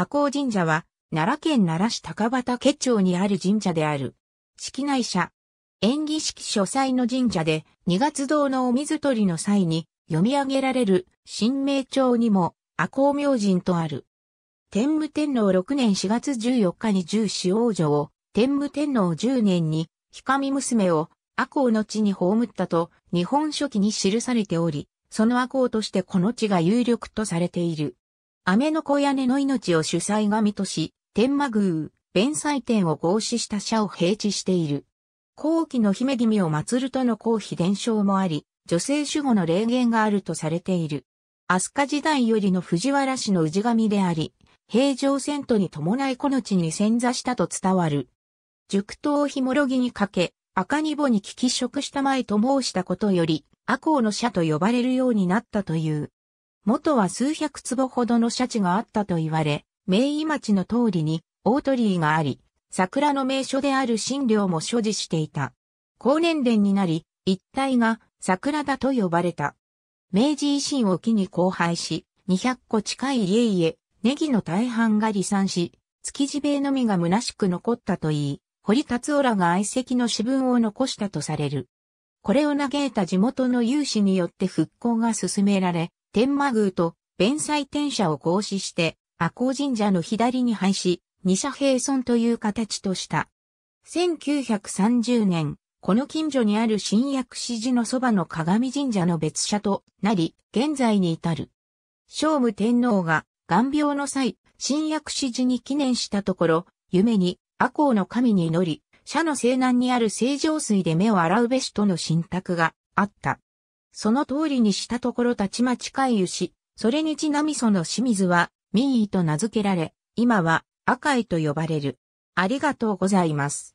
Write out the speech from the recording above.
阿穂神社は、奈良県奈良市高畑家町にある神社である。式内社。演技式書祭の神社で、二月堂のお水取りの際に読み上げられる、新名帳にも、阿穂明神とある。天武天皇6年4月14日に十四王女を、天武天皇10年に、み娘を、阿穂の地に葬ったと、日本書紀に記されており、その阿穂としてこの地が有力とされている。雨の小屋根の命を主催神とし、天満宮、弁祭天を合祀した社を平地している。後期の姫君を祀るとの公費伝承もあり、女性守護の霊言があるとされている。飛鳥時代よりの藤原氏の氏神であり、平城遷都に伴いこの地に潜座したと伝わる。熟頭をひもろぎにかけ、赤にぼに危機食した前と申したことより、赤穂の社と呼ばれるようになったという。元は数百坪ほどのャ地があったと言われ、名医町の通りに大鳥居があり、桜の名所である新寮も所持していた。高年連になり、一帯が桜田と呼ばれた。明治維新を機に荒廃し、200個近い家々、ネギの大半が離散し、築地塀のみが虚しく残ったと言い、堀達夫らが愛席の私文を残したとされる。これを嘆いた地元の有志によって復興が進められ、天満宮と弁祭天社を合祀して、阿公神社の左に廃し、二社並存という形とした。1930年、この近所にある新薬師寺のそばの鏡神社の別社となり、現在に至る。聖武天皇が、眼病の際、新薬師寺に記念したところ、夢に、阿公の神に祈り、社の西南にある清浄水で目を洗うべしとの信託があった。その通りにしたところたちまち回遊し、それにちなみその清水は、民意と名付けられ、今は、赤井と呼ばれる。ありがとうございます。